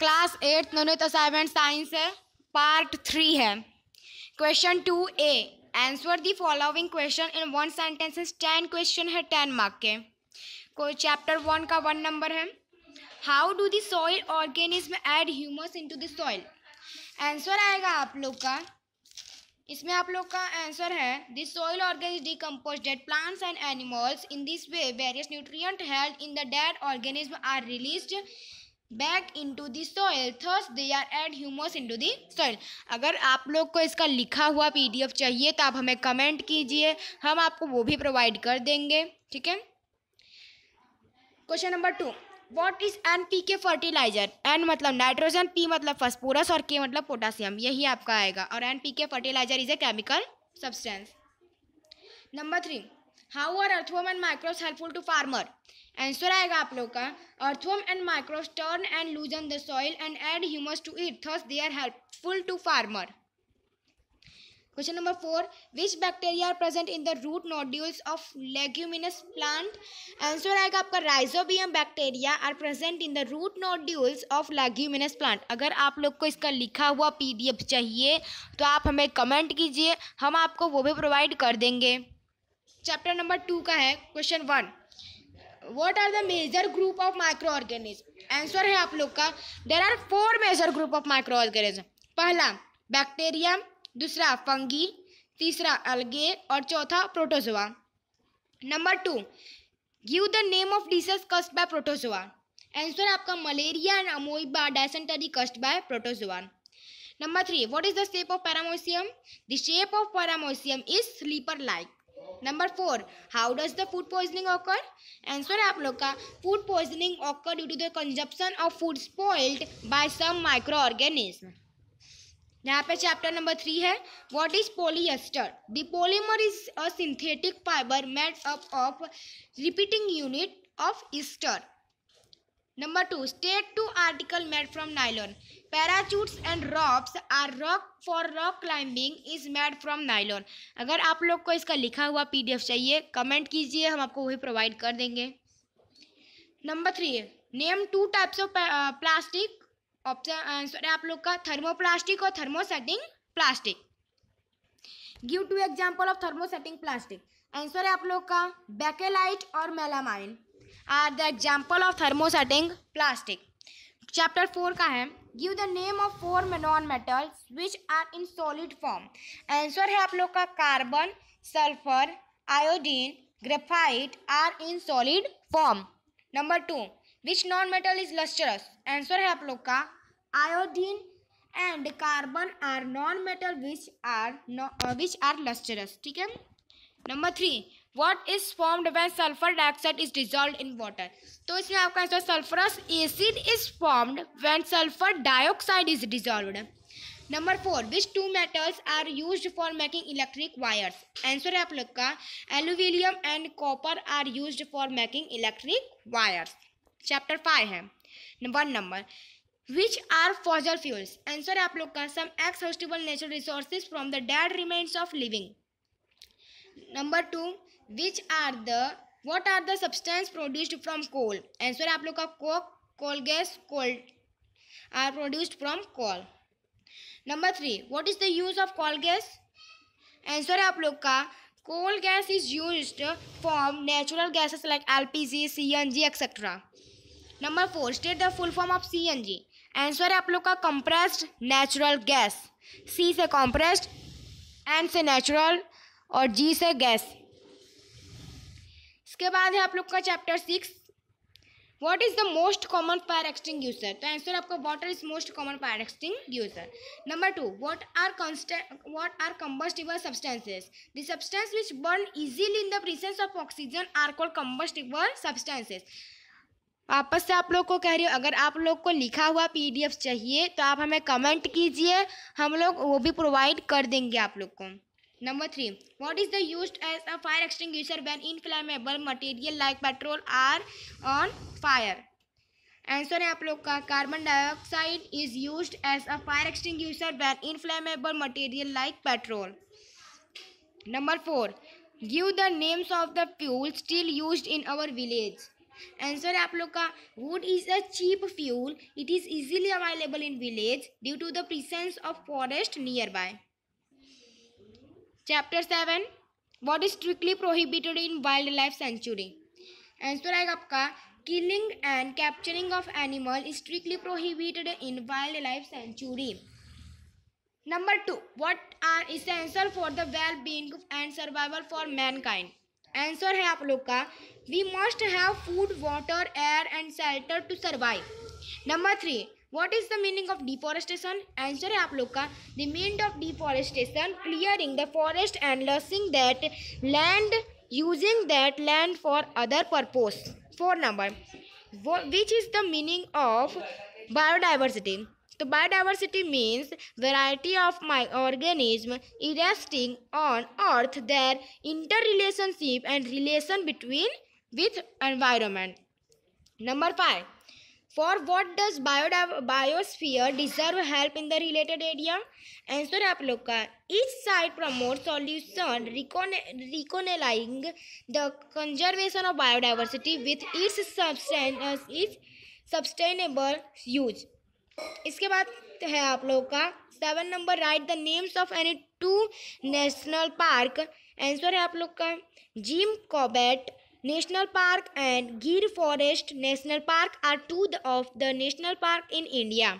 Class eighth Navneet assignment science है part three है question to A answer the following question in one sentences ten question है ten mark के कोई chapter one का one number है how do the soil organism add humus into the soil answer आएगा आप लोग का इसमें आप लोग का आंसर है this soil organism decompose dead plants and animals in this way various nutrient held in the dead organism are released back into the soil thus they are add humus into soil अगर आप लोग को इसका लिखा हुआ F चाहिए तो आप हमें कमेंट कीजिए हम आपको वो भी प्रोवाइड कर देंगे ठीक है question number two what is N P K fertilizer N मतलब नाइट्रोजन पी मतलब फस्फोरस और के मतलब पोटासियम यही आपका आएगा और N P K fertilizer is a chemical substance number three how are earthworm and micros helpful to farmer answer आएगा आप लोग का earthworm and micros turn and on the soil and add humus to it thus they are helpful to farmer question number four which bacteria are present in the root nodules of leguminous plant answer आएगा आपका rhizobium bacteria are present in the root nodules of leguminous plant अगर आप लोग को इसका लिखा हुआ PDF चाहिए तो आप हमें कमेंट कीजिए हम आपको वो भी प्रोवाइड कर देंगे चैप्टर नंबर टू का है question one what are the major group of micro organism answer है आप लोग का there are four major group of micro organism पहला बैक्टीरिया दूसरा फंगी तीसरा अलगे और चौथा protozoa number two give the name of diseases caused by protozoa answer आपका malaria and amoeba dysentery caused by protozoa number three what is the shape of paramecium the shape of paramecium is slipper like number four how does the food poisoning occur answer है आप लोग का food poisoning occur due to the consumption of food spoiled by some micro organism यहाँ पे chapter number three है what is polyester the polymer is a synthetic fibre made up of repeating unit of ester Number two State two article made from nylon. Parachutes and ropes are rock for rock climbing is made from nylon. अगर आप लोग को इसका लिखा हुआ P चाहिए comment कीजिए हम आपको वही प्रोवाइड कर देंगे number three name two types of plastic option है आप लोग का थर्मोप्लास्टिक और thermosetting plastic give two example of thermosetting plastic answer है आप लोग का बैकेलाइट और melamine are the example of thermosetting plastic chapter four का है give the name of four non metals which are in solid form answer है आप लोग का carbon sulphur iodine graphite are in solid form number two which non metal is lustrous answer है आप लोग का iodine and carbon are non metal which are which are lustrous ठीक है number three what is formed when sulphur dioxide is dissolve in water तो इसमें आपका answer sulphurous acid is formed when sulphur dioxide is dissolve number four which two metals are use for making electric wires answer है आप लोग का aluminium and copper are use for making electric wires chapter five है one number which are fossil fuels answer है आप लोग का some exhaustible natural resources from the dead remains of living number two which are the what are the substance produced from coal answer आप लोग का coke coal gas coal are produced from coal number three what is the use of coal gas answer है आप लोग का coal gas is use coal like L P G C N G etcetera number four state the full form of C N G answer है आप लोग का compressed natural gas C से compressed N से नेचुरल और जी से gas इसके बाद है आप लोग का chapter six what is the most common fire extinguisher तो आंसर आपका water is most common fire extinguisher number two what are what are combustible substances the substance which burn easily in the presence of oxygen are call combustible substances वापस से आप लोग को कह रही हूँ अगर आप लोग को लिखा हुआ पीडीएफ चाहिए तो आप हमें कमेंट कीजिए हम लोग वो भी प्रोवाइड कर देंगे आप लोग को Number three, what is the used as a fire extinguisher when inflammable material like petrol are on fire? Answer है आप लोग का carbon dioxide is used as a fire extinguisher when inflammable material like petrol. Number four, give the names of the fuels still used in our village. Answer है आप लोग का wood is a cheap fuel. It is easily available in village due to the presence of forest nearby. Chapter seven what is strictly prohibited in wildlife sanctuary answer आएगा आपका killing and capturing of animal is strictly prohibited in wildlife sanctuary number two what are essential for the well being and survival for mankind answer है आप लोग का we must have food water air and shelter to survive number three What is the meaning of deforestation? Answer है आप लोग का The meaning of deforestation clearing the forest and losing that land using that land for other purpose. Four number. Which is the meaning of biodiversity? The biodiversity means variety of my organism existing on earth their interrelationship and relation between with environment. Number five. For what does bio biosphere reserve help in the related area answer आप लोग का each side promote solution reconciling the conservation of biodiversity with its its sustainable use इसके बाद है आप लोग का seven number write the names of any two national park answer है आप लोग का Jim Corbett National Park and Gir Forest National Park are two of the national park in India.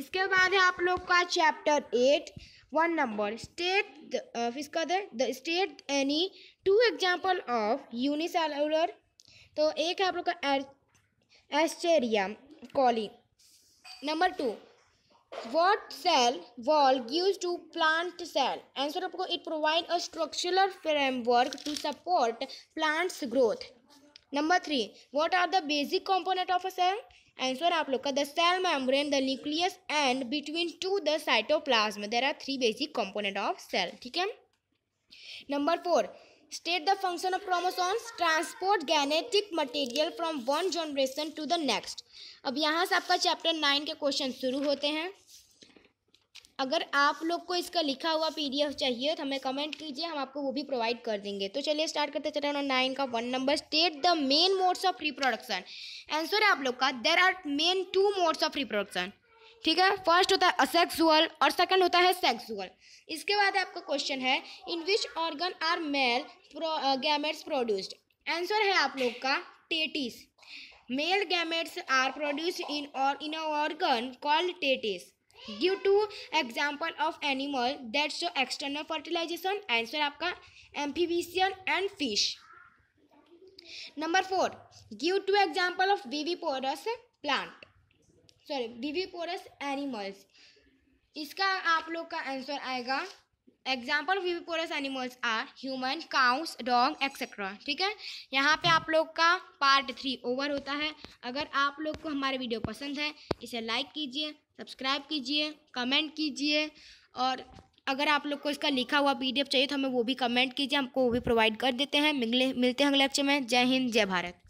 इसके बाद है आप लोग का chapter eight one number state इसका other the state any two example of unicellular तो एक है आप लोग का Escherichia coli number two what cell wall give to plant cell answer आपको it provide a structural framework to support plants growth number three what are the basic component of a cell answer आप लोग का the cell membrane the nucleus and between to the cytoplasm there are three basic component of cell ठीक है number four state the function of chromosomes transport genetic material from one generation to the next अब यहाँ से आपका chapter nine के question शुरू होते हैं अगर आप लोग को इसका लिखा हुआ पीडीएफ चाहिए तो हमें कमेंट कीजिए हम आपको वो भी प्रोवाइड कर देंगे तो चलिए स्टार्ट करते चैप्टर नंबर नाइन का one number state the main modes of reproduction answer है आप लोग का there are main two modes of reproduction ठीक है फर्स्ट होता है असेक्सुअल और सेकंड होता है सेक्सुअल इसके बाद आपका क्वेश्चन है in which organ are male gametes produced answer है आप लोग का testis male gametes are produced in और in organ called testis give two example of animal that show external fertilization answer आपका amphibian and fish number four give two example of viviparous plant sorry viviparous animals इसका आप लोग का answer आएगा example viviparous animals are human cows dog etcetera ठीक है यहाँ पे आप लोग का पार्ट थ्री ओवर होता है अगर आप लोग को हमारे वीडियो पसंद है इसे लाइक कीजिए सब्सक्राइब कीजिए कमेंट कीजिए और अगर आप लोग को इसका लिखा हुआ पीडीएफ चाहिए तो हमें वो भी कमेंट कीजिए हमको वो भी प्रोवाइड कर देते हैं मिलने मिलते हैं अगले लेक्चर में जय हिंद जय भारत